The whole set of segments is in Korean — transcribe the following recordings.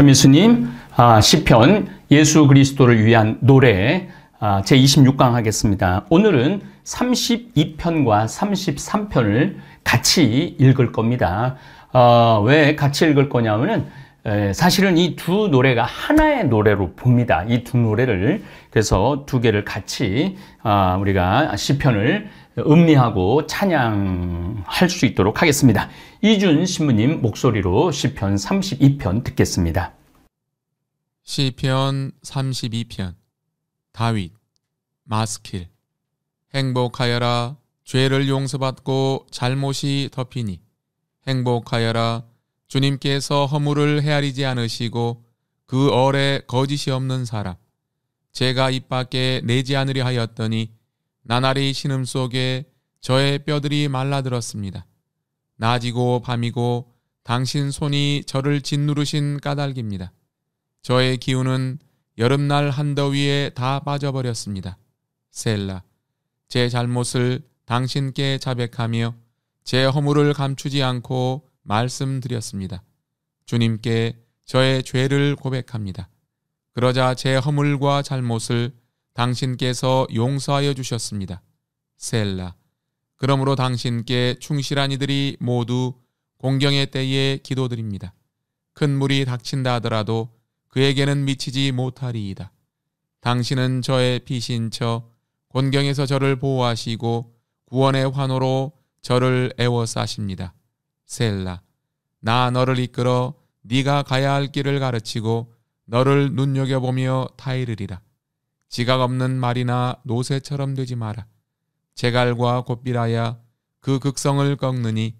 전민수님, 아, 시편 예수 그리스도를 위한 노래 아, 제26강 하겠습니다. 오늘은 32편과 33편을 같이 읽을 겁니다. 어, 왜 같이 읽을 거냐면은 에, 사실은 이 두 노래가 하나의 노래로 봅니다. 이 두 노래를 그래서 두 개를 같이 아, 우리가 시편을 음미하고 찬양할 수 있도록 하겠습니다. 이준 신부님 목소리로 시편 32편 듣겠습니다. 시편 32편 다윗 마스킬 행복하여라 죄를 용서받고 잘못이 덮이니 행복하여라 주님께서 허물을 헤아리지 않으시고 그 얼에 거짓이 없는 사람 제가 입 밖에 내지 않으려 하였더니 나날이 신음 속에 저의 뼈들이 말라들었습니다. 낮이고 밤이고 당신 손이 저를 짓누르신 까닭입니다. 저의 기운은 여름날 한더위에 다 빠져버렸습니다. 셀라, 제 잘못을 당신께 자백하며 제 허물을 감추지 않고 말씀드렸습니다. 주님께 저의 죄를 고백합니다. 그러자 제 허물과 잘못을 당신께서 용서하여 주셨습니다. 셀라. 그러므로 당신께 충실한 이들이 모두 공경의 때에 기도드립니다. 큰 물이 닥친다 하더라도 그에게는 미치지 못하리이다. 당신은 저의 피신처 곤경에서 저를 보호하시고 구원의 환호로 저를 애워싸십니다. 셀라. 나 너를 이끌어 네가 가야 할 길을 가르치고 너를 눈여겨보며 타이르리라. 지각 없는 말이나 노새처럼 되지 마라. 제갈과 곱비라야 그 극성을 꺾느니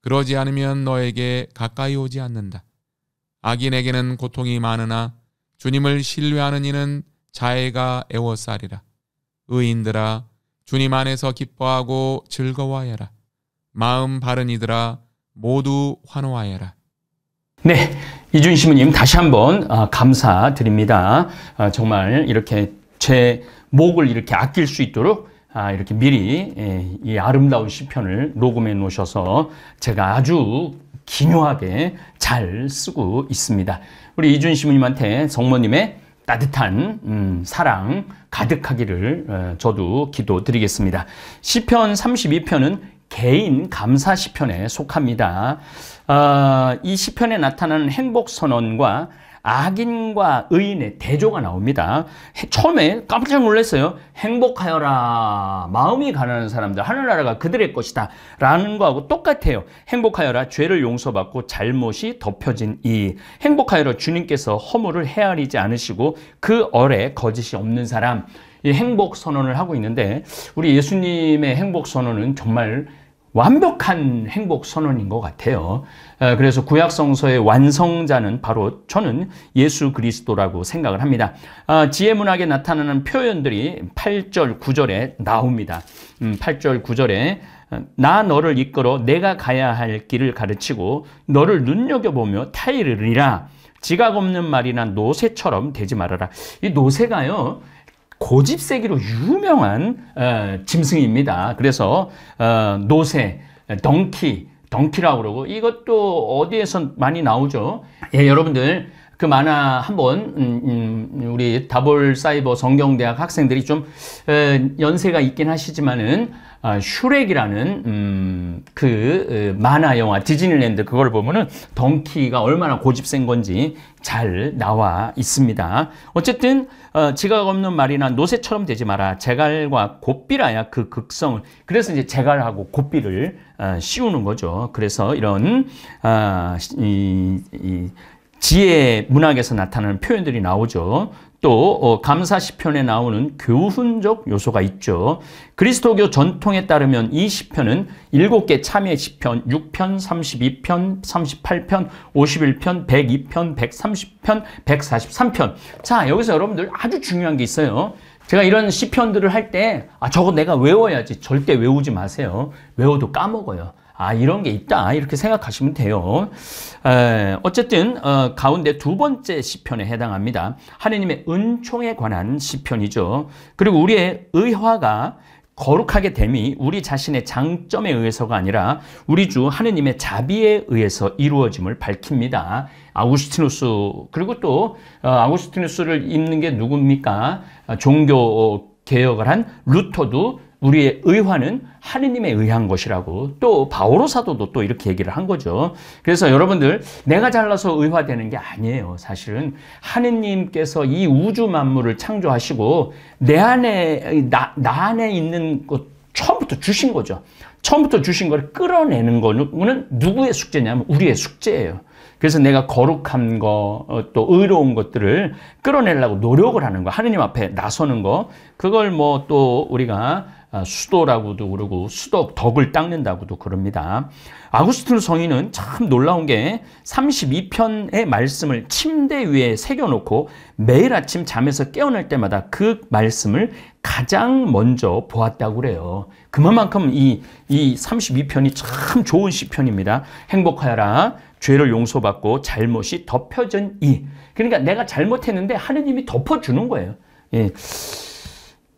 그러지 않으면 너에게 가까이 오지 않는다. 악인에게는 고통이 많으나 주님을 신뢰하는 이는 자애가 애워싸리라. 의인들아 주님 안에서 기뻐하고 즐거워하여라. 마음 바른 이들아 모두 환호하여라. 네, 이준 시모님 다시 한번 아, 감사드립니다. 아, 정말 이렇게 제 목을 이렇게 아낄 수 있도록 아, 이렇게 미리 예, 이 아름다운 시편을 녹음해 놓으셔서 제가 아주 기묘하게 잘 쓰고 있습니다. 우리 이준 시부님한테 성모님의 따뜻한 음, 사랑 가득하기를 어, 저도 기도드리겠습니다. 시편 32편은 개인 감사 시편에 속합니다. 어, 이 시편에 나타나는 행복 선언과 악인과 의인의 대조가 나옵니다. 처음에 깜짝 놀랐어요. 행복하여라. 마음이 가난한 사람들. 하늘나라가 그들의 것이다. 라는 거하고 똑같아요. 행복하여라. 죄를 용서받고 잘못이 덮여진 이. 행복하여라. 주님께서 허물을 헤아리지 않으시고 그 얼에 거짓이 없는 사람. 이 행복 선언을 하고 있는데 우리 예수님의 행복 선언은 정말 완벽한 행복 선언인 것 같아요. 아, 그래서 구약 성서의 완성자는 바로 저는 예수 그리스도라고 생각을 합니다. 아, 지혜 문학에 나타나는 표현들이 8절 9절에 나옵니다. 8절 음, 9절에 아, 나 너를 이끌어 내가 가야 할 길을 가르치고 너를 눈여겨보며 타이르리라 지각 없는 말이나 노새처럼 되지 말아라. 이 노새가요. 고집세기로 유명한 어, 짐승입니다. 그래서 어, 노새, 덩키, 덩키라고 그러고 이것도 어디에선 많이 나오죠. 예, 여러분들 그 만화 한번 음, 음, 우리 다볼 사이버 성경대학 학생들이 좀 에, 연세가 있긴 하시지만은 아, 슈렉이라는 음, 그 에, 만화 영화 디즈니랜드 그걸 보면은 덩키가 얼마나 고집센 건지 잘 나와 있습니다. 어쨌든 어, 지각 없는 말이나 노새처럼 되지 마라. 제갈과 곱비라야 그 극성을 그래서 이제 제갈하고 곱비를 어, 씌우는 거죠. 그래서 이런 아, 이, 이 지혜 문학에서 나타나는 표현들이 나오죠. 또 어, 감사 시편에 나오는 교훈적 요소가 있죠. 그리스도교 전통에 따르면 이 시편은 7개 참여 시편, 6편, 32편, 38편, 51편, 102편, 130편, 143편. 자, 여기서 여러분들 아주 중요한 게 있어요. 제가 이런 시편들을 할때 아, 저거 내가 외워야지. 절대 외우지 마세요. 외워도 까먹어요. 아 이런 게 있다 이렇게 생각하시면 돼요 에, 어쨌든 어, 가운데 두 번째 시편에 해당합니다 하느님의 은총에 관한 시편이죠 그리고 우리의 의화가 거룩하게 됨이 우리 자신의 장점에 의해서가 아니라 우리 주 하느님의 자비에 의해서 이루어짐을 밝힙니다. 아우스티누스 그리고 또 어, 아우스티누스를 읽는 게 누굽니까? 어, 종교 개혁을 한 루터도 우리의 의화는 하느님에 의한 것이라고 또 바오로 사도도 또 이렇게 얘기를 한 거죠. 그래서 여러분들 내가 잘나서 의화되는 게 아니에요. 사실은 하느님께서 이 우주 만물을 창조하시고 내 안에 나, 나 안에 있는 것 처음부터 주신 거죠. 처음부터 주신 걸 끌어내는 거는 누구의 숙제냐면 우리의 숙제예요. 그래서 내가 거룩한 거, 어, 또 의로운 것들을 끌어내려고 노력을 하는 거, 하느님 앞에 나서는 거, 그걸 뭐 또 우리가 아, 수도라고도 그러고 수도 덕을 닦는다고도 그럽니다. 아구스틴 성인은 참 놀라운 게 32편의 말씀을 침대 위에 새겨놓고 매일 아침 잠에서 깨어날 때마다 그 말씀을 가장 먼저 보았다고 그래요. 그만큼 이, 이 32편이 참 좋은 시편입니다. 행복하여라. 죄를 용서받고 잘못이 덮여진 이. 그러니까 내가 잘못했는데 하느님이 덮어주는 거예요. 예.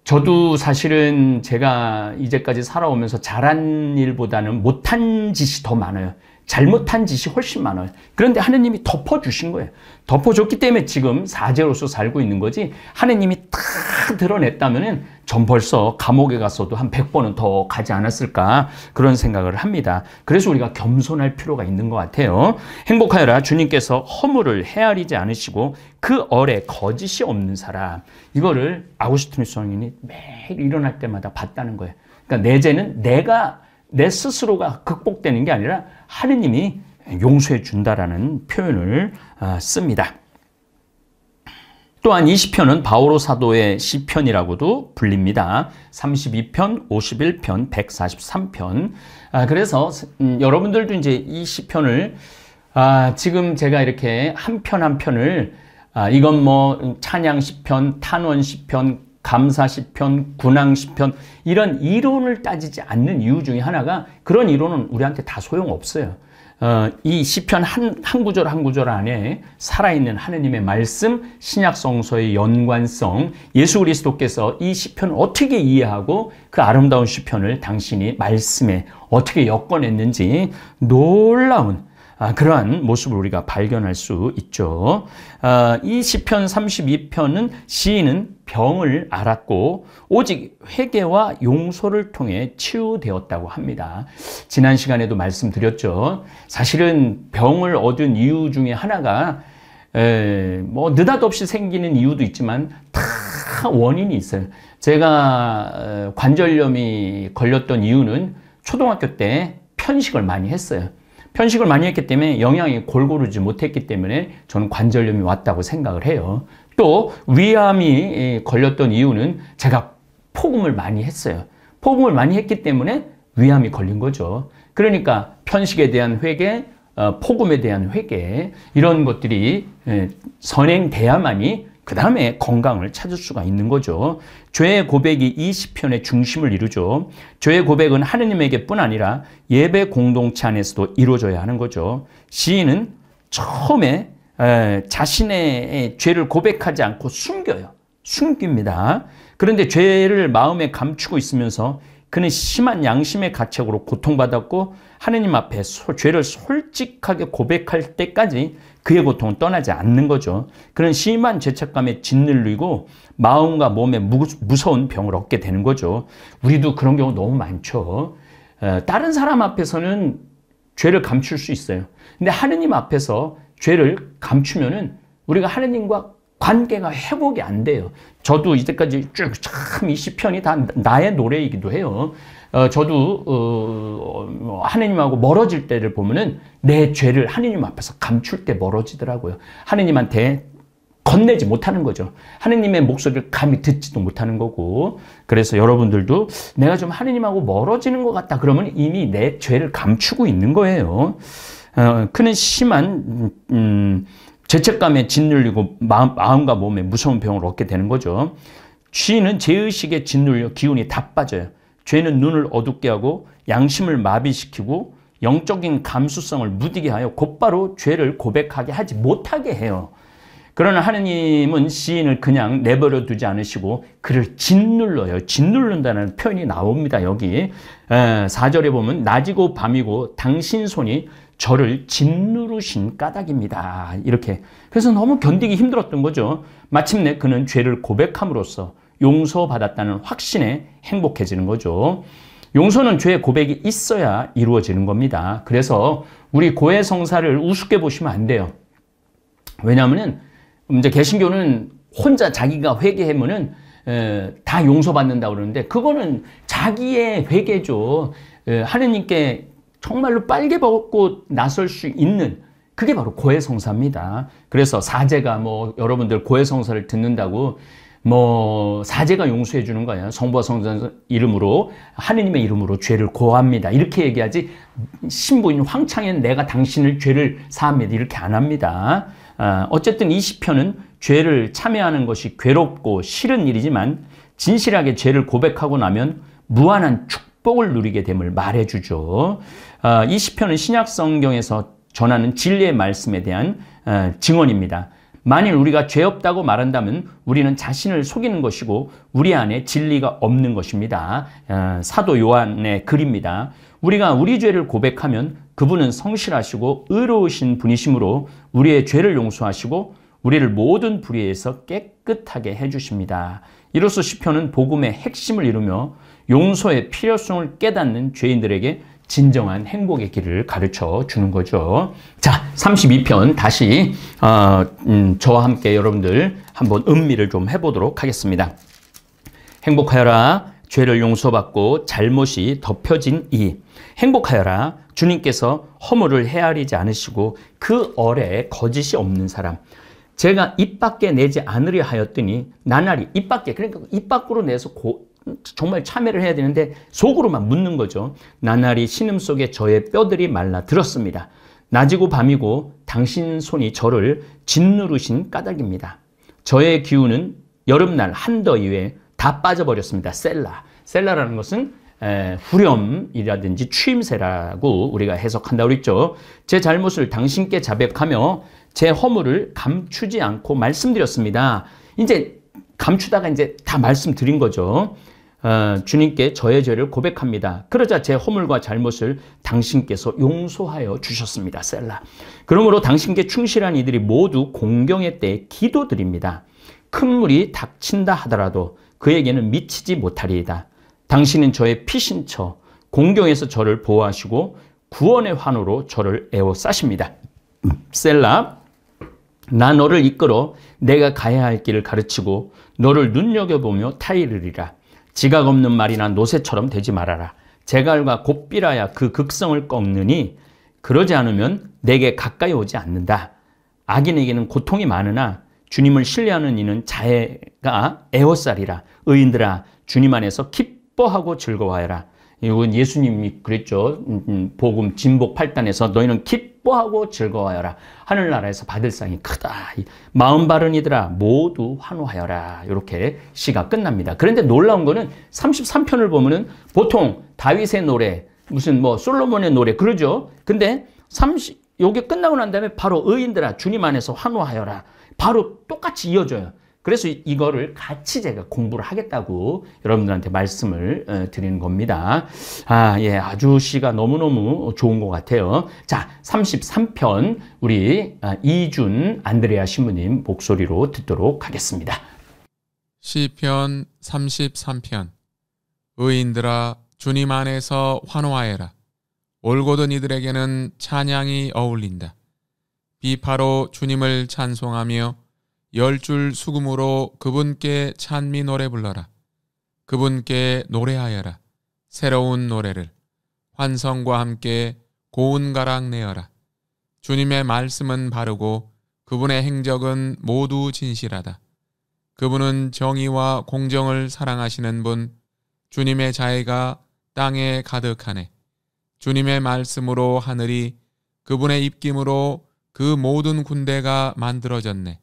저도 사실은 제가 이제까지 살아오면서 잘한 일보다는 못한 짓이 더 많아요. 잘못한 짓이 훨씬 많아요. 그런데 하느님이 덮어주신 거예요. 덮어줬기 때문에 지금 사제로서 살고 있는 거지 하느님이 다 드러냈다면 전 벌써 감옥에 갔어도 한 100번은 더 가지 않았을까 그런 생각을 합니다. 그래서 우리가 겸손할 필요가 있는 것 같아요. 행복하여라 주님께서 허물을 헤아리지 않으시고 그 얼에 거짓이 없는 사람 이거를 아우슈트니스 성인이 매일 일어날 때마다 봤다는 거예요. 그러니까 내재는 내가 내 스스로가 극복되는 게 아니라 하느님이 용서해 준다라는 표현을 아, 씁니다. 또한 20편은 바오로 사도의 시편이라고도 불립니다. 32편, 51편, 143편. 아, 그래서 음, 여러분들도 이제 이 시편을 아, 지금 제가 이렇게 한 편 한 편을 아, 이건 뭐 찬양 시편, 탄원 시편, 감사시편, 군항시편 이런 이론을 따지지 않는 이유 중에 하나가 그런 이론은 우리한테 다 소용없어요. 어, 이 시편 한, 한 구절 한 구절 안에 살아있는 하느님의 말씀, 신약성서의 연관성, 예수 그리스도께서 이 시편을 어떻게 이해하고 그 아름다운 시편을 당신이 말씀에 어떻게 엮어냈는지 놀라운 아, 그러한 모습을 우리가 발견할 수 있죠. 아, 이 시편 32편은 시인은 병을 알았고 오직 회개와 용서를 통해 치유되었다고 합니다. 지난 시간에도 말씀드렸죠. 사실은 병을 얻은 이유 중에 하나가 뭐 느닷없이 생기는 이유도 있지만 다 원인이 있어요. 제가 어, 관절염이 걸렸던 이유는 초등학교 때 편식을 많이 했어요. 편식을 많이 했기 때문에 영양이 골고루지 못했기 때문에 저는 관절염이 왔다고 생각을 해요. 또 위암이 예, 걸렸던 이유는 제가 폭음을 많이 했어요. 폭음을 많이 했기 때문에 위암이 걸린 거죠. 그러니까 편식에 대한 회계 어, 폭음에 대한 회계 이런 것들이 예, 선행돼야만이 그 다음에 건강을 찾을 수가 있는 거죠. 죄의 고백이 이 시편의 중심을 이루죠. 죄의 고백은 하느님에게뿐 아니라 예배 공동체 안에서도 이루어져야 하는 거죠. 시인은 처음에 자신의 죄를 고백하지 않고 숨겨요. 숨깁니다. 그런데 죄를 마음에 감추고 있으면서 그는 심한 양심의 가책으로 고통받았고 하느님 앞에 죄를 솔직하게 고백할 때까지 그의 고통은 떠나지 않는 거죠. 그런 심한 죄책감에 짓눌리고 마음과 몸에 무서운 병을 얻게 되는 거죠. 우리도 그런 경우 너무 많죠. 다른 사람 앞에서는 죄를 감출 수 있어요. 근데 하느님 앞에서 죄를 감추면은 우리가 하느님과 관계가 회복이 안 돼요. 저도 이때까지 쭉 참 이 시편이 다 나의 노래이기도 해요. 어, 저도 어, 하느님하고 멀어질 때를 보면은 내 죄를 하느님 앞에서 감출 때 멀어지더라고요. 하느님한테 건네지 못하는 거죠. 하느님의 목소리를 감히 듣지도 못하는 거고. 그래서 여러분들도 내가 좀 하느님하고 멀어지는 것 같다 그러면 이미 내 죄를 감추고 있는 거예요. 어, 그는 심한 음, 음, 죄책감에 짓눌리고 마음, 과 몸에 무서운 병을 얻게 되는 거죠. 쥐는 죄의식에 짓눌려 기운이 다 빠져요. 죄는 눈을 어둡게 하고 양심을 마비시키고 영적인 감수성을 무디게 하여 곧바로 죄를 고백하게 하지 못하게 해요. 그러나 하느님은 시인을 그냥 내버려 두지 않으시고 그를 짓눌러요. 짓눌른다는 표현이 나옵니다. 여기 4절에 보면 낮이고 밤이고 당신 손이 저를 짓누르신 까닭입니다. 이렇게. 그래서 너무 견디기 힘들었던 거죠. 마침내 그는 죄를 고백함으로써 용서받았다는 확신에 행복해지는 거죠. 용서는 죄 고백이 있어야 이루어지는 겁니다. 그래서 우리 고해 성사를 우습게 보시면 안 돼요. 왜냐하면 음, 이제 개신교는 혼자 자기가 회개하면은 다 용서받는다 그러는데 그거는 자기의 회개죠. 하느님께 정말로 빨개 벗고 나설 수 있는 그게 바로 고해성사입니다. 그래서 사제가 뭐 여러분들 고해성사를 듣는다고 뭐 사제가 용서해 주는 거예요. 성부와 성전 이름으로 하느님의 이름으로 죄를 고합니다. 이렇게 얘기하지 신부인 황창엔 내가 당신을 죄를 사합니다. 이렇게 안 합니다. 아, 어쨌든 이 시편은 죄를 참여하는 것이 괴롭고 싫은 일이지만 진실하게 죄를 고백하고 나면 무한한 축복을 누리게 됨을 말해주죠. 아, 이 시편은 신약 성경에서 전하는 진리의 말씀에 대한 아, 증언입니다. 만일 우리가 죄 없다고 말한다면 우리는 자신을 속이는 것이고 우리 안에 진리가 없는 것입니다. 아, 사도 요한의 글입니다. 우리가 우리 죄를 고백하면 그분은 성실하시고 의로우신 분이시므로 우리의 죄를 용서하시고 우리를 모든 불의에서 깨끗하게 해주십니다. 이로써 시편은 복음의 핵심을 이루며 용서의 필요성을 깨닫는 죄인들에게 진정한 행복의 길을 가르쳐 주는 거죠. 자, 32편 다시 어, 음, 저와 함께 여러분들 한번 음미를 좀 해보도록 하겠습니다. 행복하여라 죄를 용서받고 잘못이 덮여진 이 행복하여라 주님께서 허물을 헤아리지 않으시고 그 얼에 거짓이 없는 사람 제가 입 밖에 내지 않으려 하였더니 나날이 입 밖에 그러니까 입 밖으로 내서 고, 정말 참회를 해야 되는데 속으로만 묻는 거죠. 나날이 신음 속에 저의 뼈들이 말라 들었습니다. 낮이고 밤이고 당신 손이 저를 짓누르신 까닭입니다. 저의 기운은 여름날 한더위에 다 빠져버렸습니다. 셀라. 셀라라는 것은 에, 후렴이라든지 취임새라고 우리가 해석한다고 랬죠제 잘못을 당신께 자백하며 제 허물을 감추지 않고 말씀드렸습니다. 이제 감추다가 이제 다 말씀드린 거죠. 어, 주님께 저의 죄를 고백합니다. 그러자 제 허물과 잘못을 당신께서 용서하여 주셨습니다. 셀라. 그러므로 당신께 충실한 이들이 모두 공경의 때에 기도드립니다. 큰 물이 닥친다 하더라도 그에게는 미치지 못하리이다. 당신은 저의 피신처, 공경에서 저를 보호하시고 구원의 환호로 저를 애워싸십니다. 셀라, 나 너를 이끌어 내가 가야 할 길을 가르치고 너를 눈여겨보며 타이르리라. 지각 없는 말이나 노새처럼 되지 말아라. 제갈과 곱비라야 그 극성을 꺾느니 그러지 않으면 내게 가까이 오지 않는다. 악인에게는 고통이 많으나 주님을 신뢰하는 이는 자애가 애호살이라. 의인들아 주님 안에서 기뻐하고 즐거워하라. 이건 예수님이 그랬죠. 음, 음, 복음 진복 8단에서 너희는 기 기뻐하고 즐거워하여라. 하늘나라에서 받을 상이 크다. 마음 바른 이들아 모두 환호하여라. 이렇게 시가 끝납니다. 그런데 놀라운 거는 33편을 보면은 보통 다윗의 노래, 무슨 뭐 솔로몬의 노래 그러죠. 근데 30이게 끝나고 난 다음에 바로 의인들아 주님 안에서 환호하여라. 바로 똑같이 이어져요. 그래서 이거를 같이 제가 공부를 하겠다고 여러분들한테 말씀을 어, 드리는 겁니다. 아, 예, 아주씨가 너무너무 좋은 것 같아요. 자, 33편 우리 아, 이준 안드레아 신부님 목소리로 듣도록 하겠습니다. 시편 33편 의인들아 주님 안에서 환호하여라. 올곧은 이들에게는 찬양이 어울린다. 비파로 주님을 찬송하며 열줄 수금으로 그분께 찬미 노래 불러라. 그분께 노래하여라. 새로운 노래를 환성과 함께 고운 가락 내어라. 주님의 말씀은 바르고 그분의 행적은 모두 진실하다. 그분은 정의와 공정을 사랑하시는 분, 주님의 자애가 땅에 가득하네. 주님의 말씀으로 하늘이 그분의 입김으로 그 모든 군대가 만들어졌네.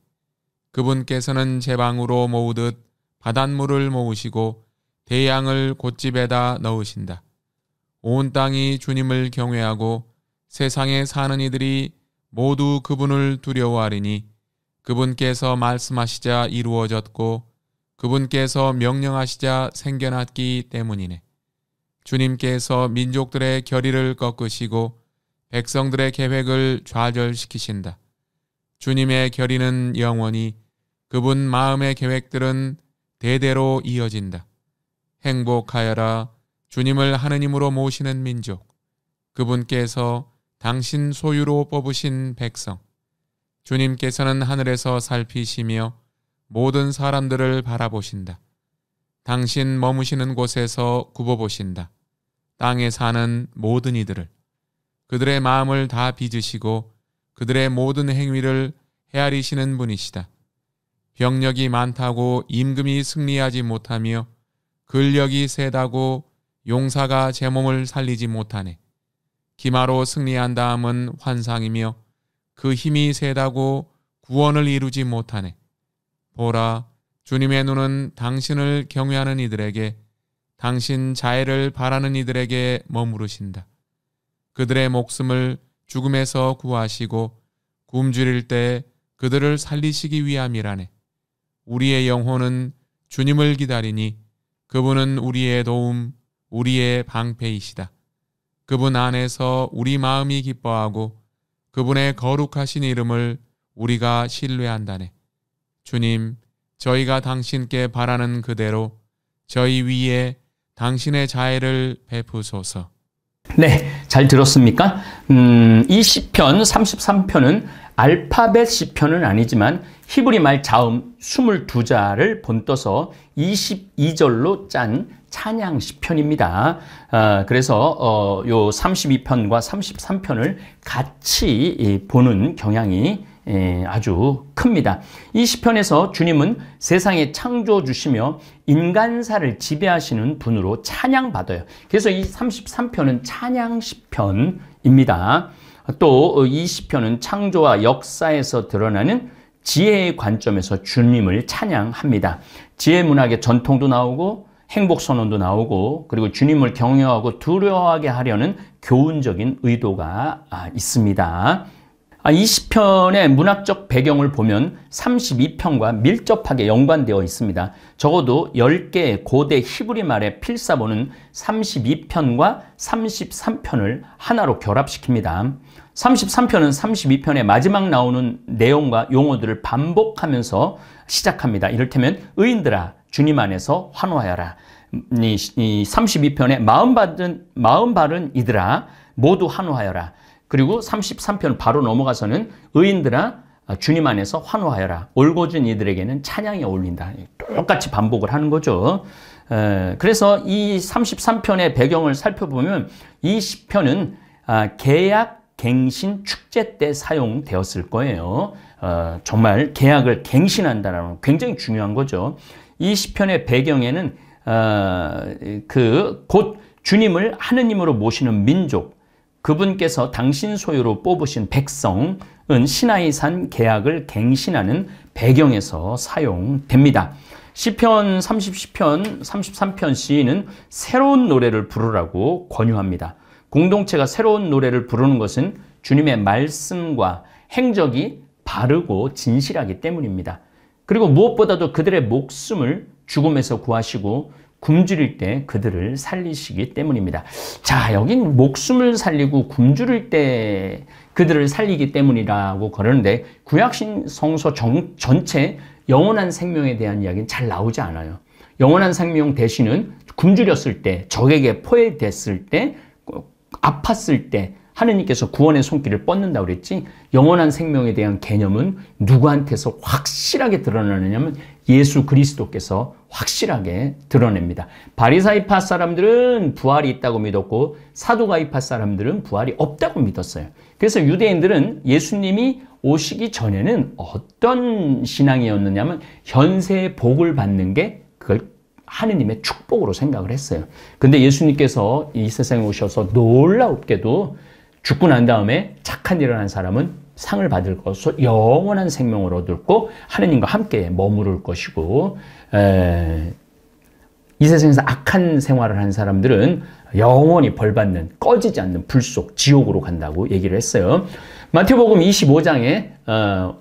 그분께서는 제 방으로 모으듯 바닷물을 모으시고 대양을 곧집에다 넣으신다. 온 땅이 주님을 경외하고 세상에 사는 이들이 모두 그분을 두려워하리니 그분께서 말씀하시자 이루어졌고 그분께서 명령하시자 생겨났기 때문이네. 주님께서 민족들의 결의를 꺾으시고 백성들의 계획을 좌절시키신다. 주님의 결의는 영원히 그분 마음의 계획들은 대대로 이어진다. 행복하여라. 주님을 하느님으로 모시는 민족. 그분께서 당신 소유로 뽑으신 백성. 주님께서는 하늘에서 살피시며 모든 사람들을 바라보신다. 당신 머무시는 곳에서 굽어보신다. 땅에 사는 모든 이들을. 그들의 마음을 다 빚으시고 그들의 모든 행위를 헤아리시는 분이시다. 병력이 많다고 임금이 승리하지 못하며 근력이 세다고 용사가 제 몸을 살리지 못하네. 기마로 승리한 다음은 환상이며 그 힘이 세다고 구원을 이루지 못하네. 보라, 주님의 눈은 당신을 경외하는 이들에게 당신 자애를 바라는 이들에게 머무르신다. 그들의 목숨을 죽음에서 구하시고 굶주릴 때 그들을 살리시기 위함이라네. 우리의 영혼은 주님을 기다리니 그분은 우리의 도움, 우리의 방패이시다. 그분 안에서 우리 마음이 기뻐하고 그분의 거룩하신 이름을 우리가 신뢰한다네. 주님, 저희가 당신께 바라는 그대로 저희 위에 당신의 자애를 베푸소서. 네, 잘 들었습니까? 음, 이 시편 33편은 알파벳 시편은 아니지만 히브리 말 자음 22자를 본떠서 22절로 짠 찬양 시편입니다. 아, 그래서 어, 요 32편과 33편을 같이 보는 경향이 예, 아주 큽니다. 이 시편에서 주님은 세상의 창조 주시며 인간사를 지배하시는 분으로 찬양받아요. 그래서 이 33편은 찬양 시편입니다. 또이 시편은 창조와 역사에서 드러나는 지혜의 관점에서 주님을 찬양합니다. 지혜 문학의 전통도 나오고 행복 선언도 나오고 그리고 주님을 경외하고 두려워하게 하려는 교훈적인 의도가 있습니다. 2 아, 0편의 문학적 배경을 보면 32편과 밀접하게 연관되어 있습니다. 적어도 10개의 고대 히브리 말의 필사본은 32편과 33편을 하나로 결합시킵니다. 33편은 32편의 마지막 나오는 내용과 용어들을 반복하면서 시작합니다. 이를테면 의인들아 주님 안에서 환호하여라. 이 32편의 마음 바른 마음 바른 이들아 모두 환호하여라. 그리고 33편 바로 넘어가서는 의인들아 주님 안에서 환호하여라. 올고은 이들에게는 찬양이 어울린다. 똑같이 반복을 하는 거죠. 그래서 이 33편의 배경을 살펴보면 이 10편은 아, 계약 갱신 축제 때 사용되었을 거예요. 어, 정말 계약을 갱신한다는 굉장히 중요한 거죠. 이 시편의 배경에는 어, 그곧 주님을 하느님으로 모시는 민족, 그분께서 당신 소유로 뽑으신 백성은 신하의 산 계약을 갱신하는 배경에서 사용됩니다. 1 0편3 0편 33편 시인은 새로운 노래를 부르라고 권유합니다. 공동체가 새로운 노래를 부르는 것은 주님의 말씀과 행적이 바르고 진실하기 때문입니다. 그리고 무엇보다도 그들의 목숨을 죽음에서 구하시고 굶주릴 때 그들을 살리시기 때문입니다. 자, 여긴 목숨을 살리고 굶주릴 때 그들을 살리기 때문이라고 그러는데 구약신 성서 전체 영원한 생명에 대한 이야기는 잘 나오지 않아요. 영원한 생명 대신은 굶주렸을 때, 적에게 포획됐을 때, 아팠을 때 하느님께서 구원의 손길을 뻗는다 그랬지 영원한 생명에 대한 개념은 누구한테서 확실하게 드러나느냐면 예수 그리스도께서 확실하게 드러냅니다. 바리사이파 사람들은 부활이 있다고 믿었고 사도가이파 사람들은 부활이 없다고 믿었어요. 그래서 유대인들은 예수님이 오시기 전에는 어떤 신앙이었느냐면 현세의 복을 받는 게 그걸 하느님의 축복으로 생각을 했어요. 근데 예수님께서 이 세상에 오셔서 놀라웁게도 죽고 난 다음에 착한 일을 한 사람은 상을 받을 것으로 영원한 생명을 얻을 고 하느님과 함께 머무를 것이고 에, 이 세상에서 악한 생활을 한 사람들은 영원히 벌받는 꺼지지 않는 불속 지옥으로 간다고 얘기를 했어요. 마태복음 25장에 어,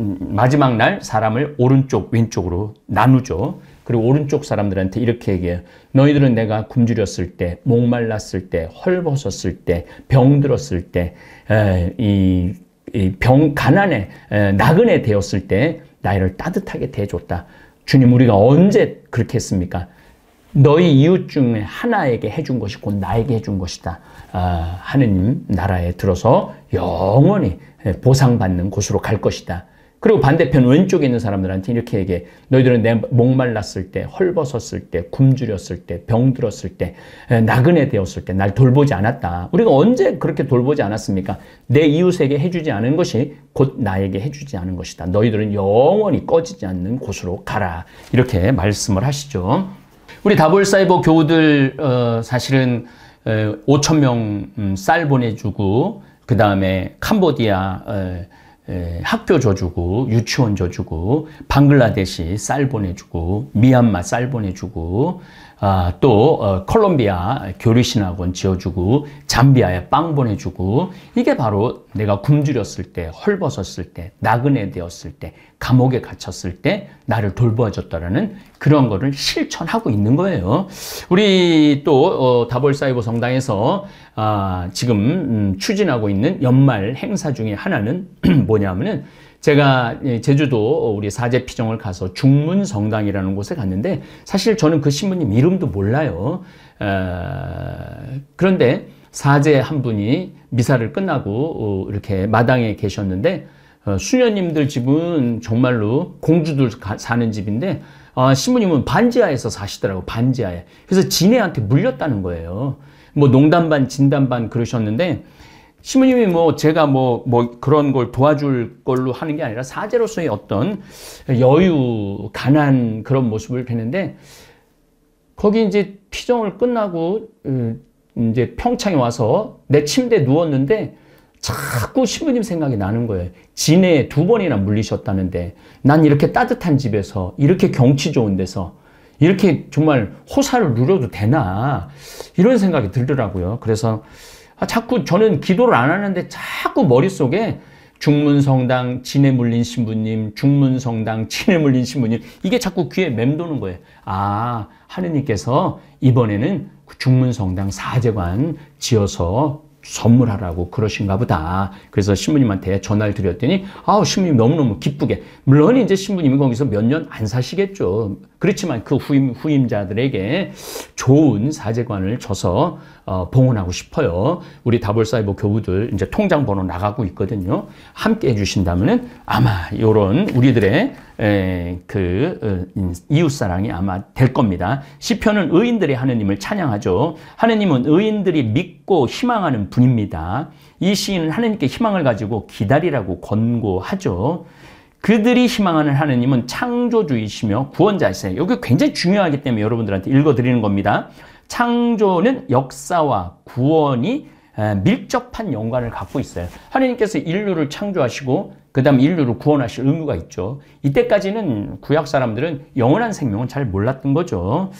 음, 마지막 날 사람을 오른쪽 왼쪽으로 나누죠. 그리고 오른쪽 사람들한테 이렇게 얘기해요. 너희들은 내가 굶주렸을 때, 목말랐을 때, 헐벗었을 때, 병들었을 때, 에, 이 병, 가난에, 나그네 되었을 때 나를 따뜻하게 대해줬다. 주님, 우리가 언제 그렇게 했습니까? 너희 이웃 중에 하나에게 해준 것이 곧 나에게 해준 것이다. 아, 하느님 나라에 들어서 영원히 보상받는 곳으로 갈 것이다. 그리고 반대편 왼쪽에 있는 사람들한테 이렇게 얘기해. 너희들은 내 목말랐을 때, 헐벗었을 때, 굶주렸을 때, 병들었을 때, 나그네 되었을 때 날 돌보지 않았다. 우리가 언제 그렇게 돌보지 않았습니까? 내 이웃에게 해주지 않은 것이 곧 나에게 해주지 않은 것이다. 너희들은 영원히 꺼지지 않는 곳으로 가라. 이렇게 말씀을 하시죠. 우리 다볼사이버 교우들 어, 사실은 5천 명쌀 음, 보내주고 그 다음에 캄보디아 어, 예, 학교 줘주고 유치원 줘주고 방글라데시 쌀 보내주고 미얀마 쌀 보내주고 아, 또 어, 콜롬비아 교류신학원 지어주고 잠비아에 빵 보내주고 이게 바로 내가 굶주렸을 때 헐벗었을 때 나그네 되었을 때 감옥에 갇혔을 때 나를 돌보아줬다라는 그런 거를 실천하고 있는 거예요. 우리 또 어, 다볼사이버 성당에서 아, 지금 음, 추진하고 있는 연말 행사 중에 하나는 뭐냐면은 제가 예, 제주도 우리 사제피정을 가서 중문성당이라는 곳에 갔는데 사실 저는 그 신부님 이름도 몰라요. 어, 그런데 사제 한 분이 미사를 끝나고 어, 이렇게 마당에 계셨는데 어, 수녀님들 집은 정말로 공주들 사는 집인데 아, 신부님은 반지하에서 사시더라고 반지하에. 그래서 지네한테 물렸다는 거예요. 뭐 농담 반 진담 반 그러셨는데 신부님이뭐 제가 뭐, 뭐 그런 걸 도와줄 걸로 하는 게 아니라 사제로서의 어떤 여유, 가난 그런 모습을 뵀는데 거기 이제 피정을 끝나고 이제 평창에 와서 내 침대에 누웠는데 자꾸 신부님 생각이 나는 거예요. 진해 두 번이나 물리셨다는데 난 이렇게 따뜻한 집에서 이렇게 경치 좋은 데서 이렇게 정말 호사를 누려도 되나 이런 생각이 들더라고요. 그래서 아, 자꾸 저는 기도를 안 하는데 자꾸 머릿속에 중문성당 진해 물린 신부님, 중문성당 진해 물린 신부님 이게 자꾸 귀에 맴도는 거예요. 아 하느님께서 이번에는 그 중문성당 사제관 지어서 선물하라고 그러신가 보다. 그래서 신부님한테 전화를 드렸더니 아우 신부님 너무너무 기쁘게 물론 이제 신부님이 거기서 몇 년 안 사시겠죠. 그렇지만 그 후임, 후임자들에게 좋은 사제관을 줘서 어, 봉헌하고 싶어요. 우리 다볼사이버 교우들 이제 통장 번호 나가고 있거든요. 함께 해주신다면 아마 이런 우리들의 에, 그 어, 이웃 사랑이 아마 될 겁니다. 시편은 의인들이 하느님을 찬양하죠. 하느님은 의인들이 믿고 희망하는 분입니다. 이 시인은 하느님께 희망을 가지고 기다리라고 권고하죠. 그들이 희망하는 하느님은 창조주이시며 구원자이세요. 이게 굉장히 중요하기 때문에 여러분들한테 읽어드리는 겁니다. 창조는 역사와 구원이 밀접한 연관을 갖고 있어요. 하느님께서 인류를 창조하시고 그 다음 인류를 구원하실 의무가 있죠. 이때까지는 구약 사람들은 영원한 생명은 잘 몰랐던 거죠.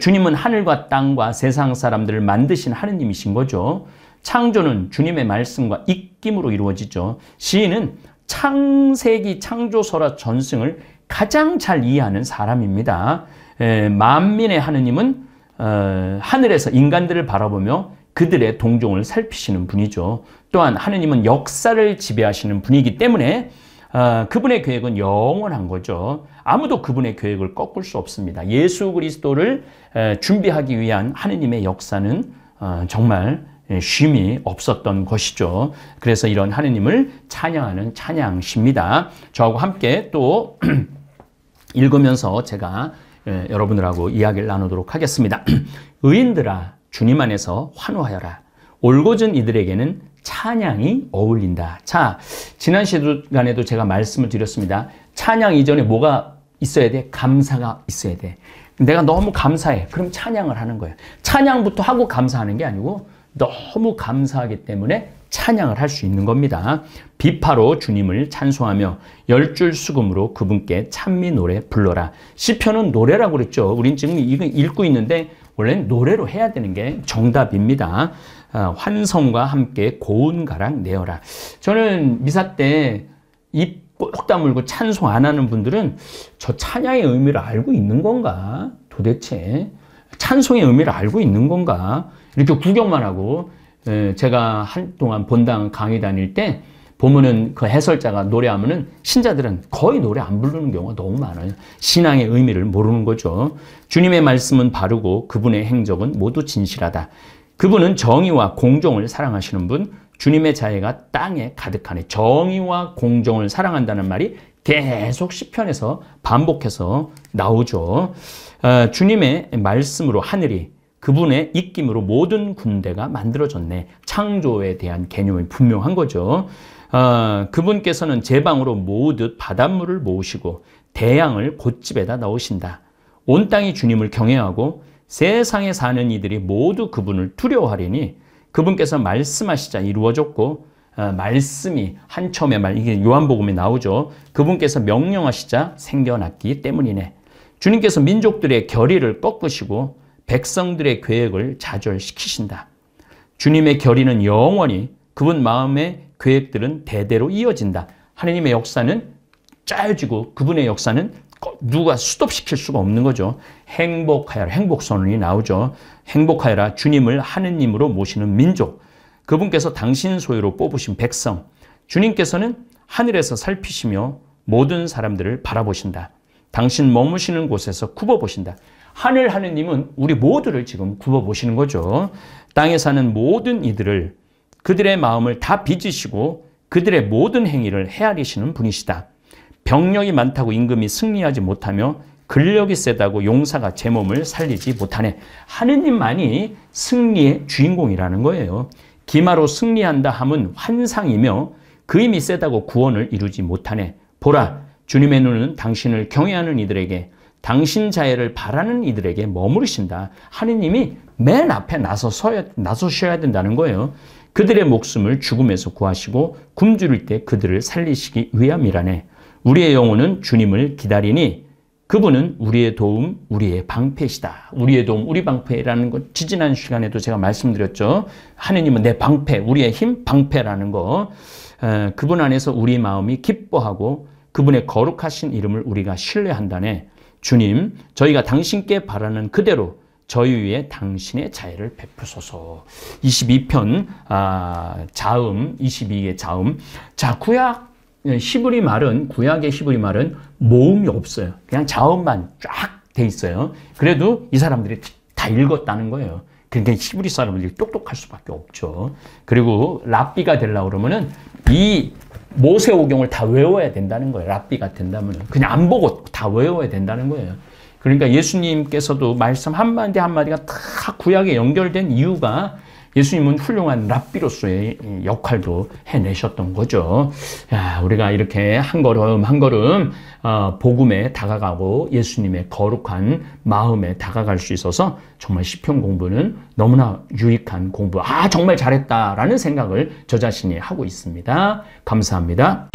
주님은 하늘과 땅과 세상 사람들을 만드신 하느님이신 거죠. 창조는 주님의 말씀과 익김으로 이루어지죠. 시인은 창세기 창조설화 전승을 가장 잘 이해하는 사람입니다. 에, 만민의 하느님은 어, 하늘에서 인간들을 바라보며 그들의 동종을 살피시는 분이죠. 또한 하느님은 역사를 지배하시는 분이기 때문에 어, 그분의 계획은 영원한 거죠. 아무도 그분의 계획을 꺾을 수 없습니다. 예수 그리스도를 에, 준비하기 위한 하느님의 역사는 어, 정말 예, 쉼이 없었던 것이죠. 그래서 이런 하느님을 찬양하는 찬양시입니다. 저하고 함께 또 읽으면서 제가 예, 여러분들하고 이야기를 나누도록 하겠습니다. 의인들아 주님 안에서 환호하여라. 올곧은 이들에게는 찬양이 어울린다. 자, 지난 시간에도 제가 말씀을 드렸습니다. 찬양 이전에 뭐가 있어야 돼? 감사가 있어야 돼. 내가 너무 감사해. 그럼 찬양을 하는 거예요. 찬양부터 하고 감사하는 게 아니고 너무 감사하기 때문에 찬양을 할 수 있는 겁니다. 비파로 주님을 찬송하며 열 줄 수금으로 그분께 찬미 노래 불러라. 시편은 노래라고 그랬죠. 우린 지금 이거 읽고 있는데 원래 노래로 해야 되는 게 정답입니다. 아, 환성과 함께 고운 가락 내어라. 저는 미사 때 입 꼭 다물고 찬송 안 하는 분들은 저 찬양의 의미를 알고 있는 건가? 도대체 찬송의 의미를 알고 있는 건가? 이렇게 구경만 하고 제가 한동안 본당 강의 다닐 때 보면은 그 해설자가 노래하면은 신자들은 거의 노래 안 부르는 경우가 너무 많아요. 신앙의 의미를 모르는 거죠. 주님의 말씀은 바르고 그분의 행적은 모두 진실하다. 그분은 정의와 공정을 사랑하시는 분, 주님의 자애가 땅에 가득하네. 정의와 공정을 사랑한다는 말이 계속 시편에서 반복해서 나오죠. 아, 주님의 말씀으로 하늘이 그분의 입김으로 모든 군대가 만들어졌네. 창조에 대한 개념이 분명한 거죠. 어, 그분께서는 제 방으로 모으듯 바닷물을 모으시고 대양을 곧집에다 넣으신다. 온 땅이 주님을 경외하고 세상에 사는 이들이 모두 그분을 두려워하리니 그분께서 말씀하시자 이루어졌고 어, 말씀이 한첨에 말 이게 요한복음에 나오죠. 그분께서 명령하시자 생겨났기 때문이네. 주님께서 민족들의 결의를 꺾으시고 백성들의 계획을 좌절시키신다. 주님의 결의는 영원히 그분 마음의 계획들은 대대로 이어진다. 하나님의 역사는 짜여지고 그분의 역사는 누가 수톱시킬 수가 없는 거죠. 행복하여라. 행복선언이 나오죠. 행복하여라. 주님을 하느님으로 모시는 민족. 그분께서 당신 소유로 뽑으신 백성. 주님께서는 하늘에서 살피시며 모든 사람들을 바라보신다. 당신 머무시는 곳에서 굽어보신다. 하늘 하느님은 우리 모두를 지금 굽어보시는 거죠. 땅에 사는 모든 이들을 그들의 마음을 다 빚으시고 그들의 모든 행위를 헤아리시는 분이시다. 병력이 많다고 임금이 승리하지 못하며 근력이 세다고 용사가 제 몸을 살리지 못하네. 하느님만이 승리의 주인공이라는 거예요. 기마로 승리한다 함은 환상이며 그 힘이 세다고 구원을 이루지 못하네. 보라, 주님의 눈은 당신을 경외하는 이들에게 당신 자애를 바라는 이들에게 머무르신다. 하느님이 맨 앞에 나서셔야, 나서셔야 된다는 거예요. 그들의 목숨을 죽음에서 구하시고 굶주릴 때 그들을 살리시기 위함이라네. 우리의 영혼은 주님을 기다리니 그분은 우리의 도움, 우리의 방패시다. 우리의 도움, 우리 방패라는 것 지지난 시간에도 제가 말씀드렸죠. 하느님은 내 방패, 우리의 힘, 방패라는 거. 그분 안에서 우리 마음이 기뻐하고 그분의 거룩하신 이름을 우리가 신뢰한다네. 주님, 저희가 당신께 바라는 그대로 저희 위에 당신의 자애를 베푸소서. 22편 아, 자음, 22의 자음. 자, 구약 예, 히브리 말은 구약의 히브리 말은 모음이 없어요. 그냥 자음만 쫙 돼 있어요. 그래도 이 사람들이 다 읽었다는 거예요. 그러니까 히브리 사람들이 똑똑할 수밖에 없죠. 그리고 랍비가 되려 그러면은 이 모세오경을 다 외워야 된다는 거예요. 랍비가 된다면 그냥 안 보고 다 외워야 된다는 거예요. 그러니까 예수님께서도 말씀 한마디 한마디가 다 구약에 연결된 이유가 예수님은 훌륭한 랍비로서의 역할도 해내셨던 거죠. 야, 우리가 이렇게 한 걸음 한 걸음 어, 복음에 다가가고 예수님의 거룩한 마음에 다가갈 수 있어서 정말 시편 공부는 너무나 유익한 공부. 아 정말 잘했다라는 생각을 저 자신이 하고 있습니다. 감사합니다.